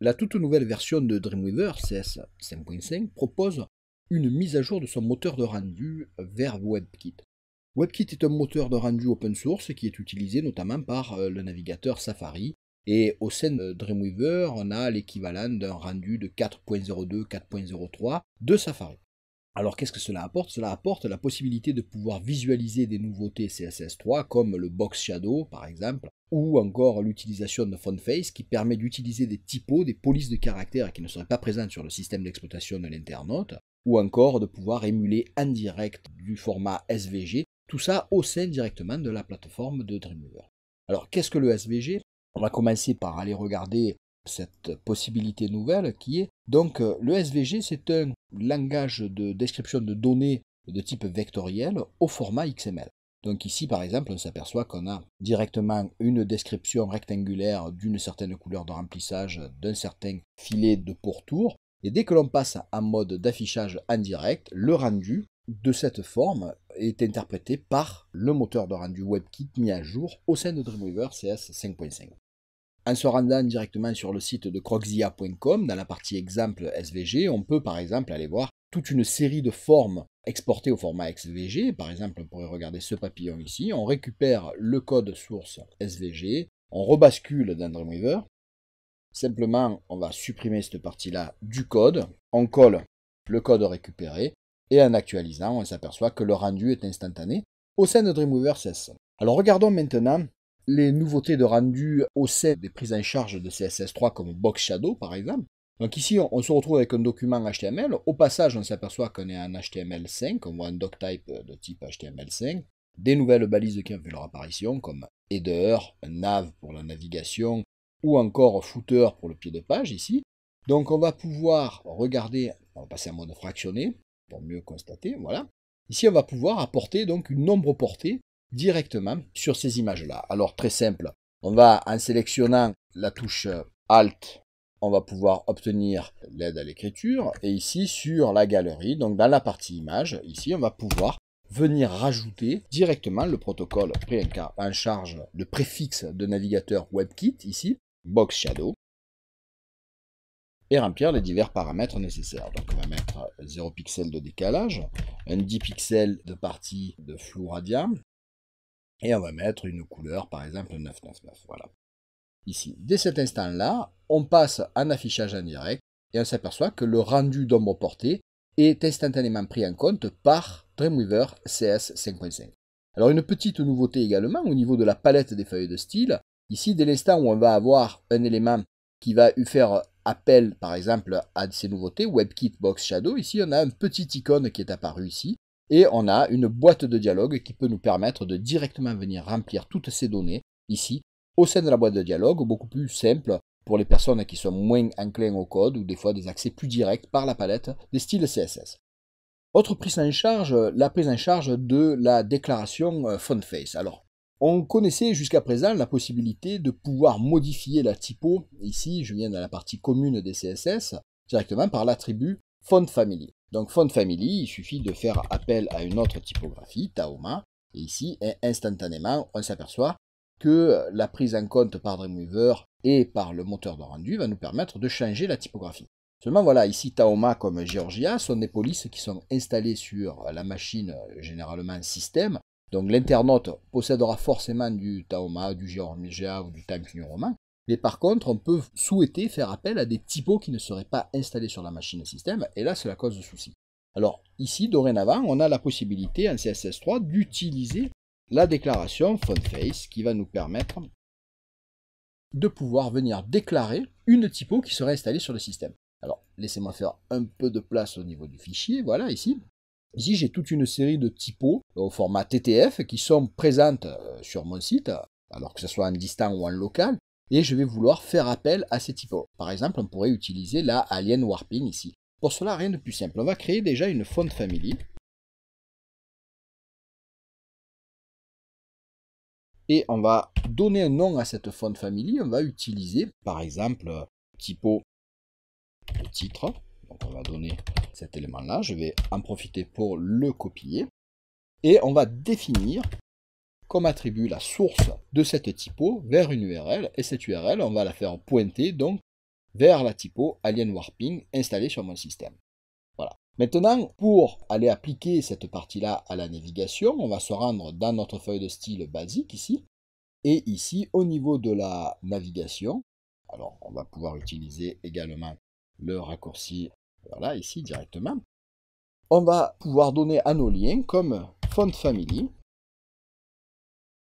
La toute nouvelle version de Dreamweaver CS 5.5 propose une mise à jour de son moteur de rendu vers WebKit. WebKit est un moteur de rendu open source qui est utilisé notamment par euh, le navigateur Safari. Et au sein de Dreamweaver, on a l'équivalent d'un rendu de 4.02, 4.03 de Safari. Alors qu'est-ce que cela apporte Cela apporte la possibilité de pouvoir visualiser des nouveautés CSS3 comme le box shadow par exemple, ou encore l'utilisation de face qui permet d'utiliser des typos, des polices de caractères qui ne seraient pas présentes sur le système d'exploitation de l'internaute, ou encore de pouvoir émuler en direct du format SVG, tout ça au sein directement de la plateforme de Dreamweaver. Alors qu'est-ce que le SVG On va commencer par aller regarder cette possibilité nouvelle qui est donc euh, le SVG, c'est un langage de description de données de type vectoriel au format XML. Donc ici, par exemple, on s'aperçoit qu'on a directement une description rectangulaire d'une certaine couleur de remplissage, d'un certain filet de pourtour. Et dès que l'on passe en mode d'affichage indirect, le rendu de cette forme est interprété par le moteur de rendu WebKit mis à jour au sein de Dreamweaver CS 5.5. En se rendant directement sur le site de croxia.com, dans la partie exemple SVG, on peut par exemple aller voir toute une série de formes exportées au format SVG. Par exemple, on pourrait regarder ce papillon ici. On récupère le code source SVG, on rebascule dans Dreamweaver. Simplement, on va supprimer cette partie-là du code. On colle le code récupéré et en actualisant, on s'aperçoit que le rendu est instantané au sein de Dreamweaver 16. Alors regardons maintenant les nouveautés de rendu au sein des prises en charge de CSS3 comme Box Shadow par exemple. Donc ici, on, se retrouve avec un document HTML. Au passage, on s'aperçoit qu'on est en HTML5, on voit un doctype de type HTML5. Des nouvelles balises qui ont fait leur apparition comme header, nav pour la navigation ou encore footer pour le pied de page ici. Donc on va pouvoir regarder, on va passer en mode fractionné pour mieux constater, voilà. Ici on va pouvoir apporter donc une nombre portée directement sur ces images-là. Alors très simple, on va en sélectionnant la touche euh, Alt, on va pouvoir obtenir l'aide à l'écriture. Et ici sur la galerie, donc dans la partie images, ici on va pouvoir venir rajouter directement le protocole Priyanka en charge de préfixe de navigateur WebKit ici, Box Shadow, et remplir les divers paramètres nécessaires. Donc on va mettre 0 pixels de décalage, un 10 pixels de partie de flou radium et on va mettre une couleur, par exemple 999. Voilà. Ici, dès cet instant-là, on passe en affichage en direct et on s'aperçoit que le rendu d'ombre portée est instantanément pris en compte par Dreamweaver CS 5.5. Alors une petite nouveauté également au niveau de la palette des feuilles de style. Ici, dès l'instant où on va avoir un élément qui va faire appel par exemple à ces nouveautés, WebKit Box Shadow, ici on a une petite icône qui est apparue ici, et on a une boîte de dialogue qui peut nous permettre de directement venir remplir toutes ces données ici au sein de la boîte de dialogue, beaucoup plus simple pour les personnes qui sont moins enclins au code ou des fois des accès plus directs par la palette des styles CSS. Autre prise en charge, la prise en charge de la déclaration euh, font-face. Alors, on connaissait jusqu'à présent la possibilité de pouvoir modifier la typo, ici je viens dans la partie commune des CSS, directement par l'attribut font family. Donc Font Family, il suffit de faire appel à une autre typographie, Taoma, et ici, instantanément, on s'aperçoit que la prise en compte par Dreamweaver et par le moteur de rendu va nous permettre de changer la typographie. Seulement voilà, ici Taoma comme Georgia sont des polices qui sont installées sur la machine généralement système. Donc l'internaute possédera forcément du Taoma, du Georgia ou du Times New Roman, mais par contre, on peut souhaiter faire appel à des typos qui ne seraient pas installés sur la machine système, et là, c'est la cause de souci. Alors ici, dorénavant, on a la possibilité en CSS3 d'utiliser la déclaration FontFace qui va nous permettre de pouvoir venir déclarer une typo qui serait installée sur le système. Alors, laissez-moi faire un peu de place au niveau du fichier, voilà, ici. Ici, j'ai toute une série de typos au format TTF qui sont présentes euh, sur mon site, alors que ce soit en distant ou en local, et je vais vouloir faire appel à ces typos. Par exemple, on pourrait utiliser la alien warping ici. Pour cela, rien de plus simple. On va créer déjà une font family. Et on va donner un nom à cette font family. On va utiliser, par exemple, typo de titre. Donc on va donner cet élément-là. Je vais en profiter pour le copier. Et on va définir comme attribut la source de cette typo vers une URL et cette URL, on va la faire pointer donc vers la typo Alien Warping installée sur mon système. Voilà. Maintenant, pour aller appliquer cette partie-là à la navigation, on va se rendre dans notre feuille de style basique ici. Et ici, au niveau de la navigation, alors on va pouvoir utiliser également le raccourci, là ici directement. On va pouvoir donner à nos liens comme font family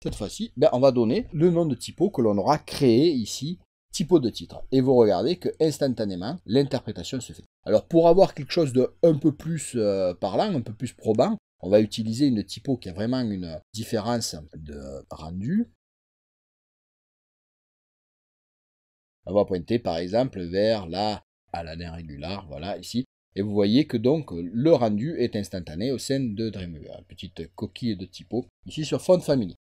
cette fois-ci, ben, on va donner le nom de typo que l'on aura créé ici, typo de titre. Et vous regardez que instantanément, l'interprétation se fait. Alors pour avoir quelque chose de un peu plus euh, parlant, un peu plus probant, on va utiliser une typo qui a vraiment une différence de rendu. On va pointer par exemple vers la Aladdin régulière, voilà ici. Et vous voyez que donc le rendu est instantané au sein de Dreamweaver. petite coquille de typo ici sur Font Family.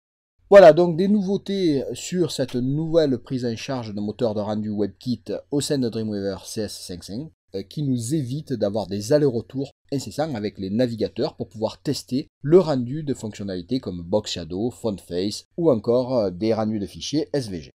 Voilà donc des nouveautés sur cette nouvelle prise en charge de moteur de rendu WebKit au sein de Dreamweaver CS55 euh, qui nous évite d'avoir des allers-retours incessants avec les navigateurs pour pouvoir tester le rendu de fonctionnalités comme Box Shadow, Font Face ou encore euh, des rendus de fichiers SVG.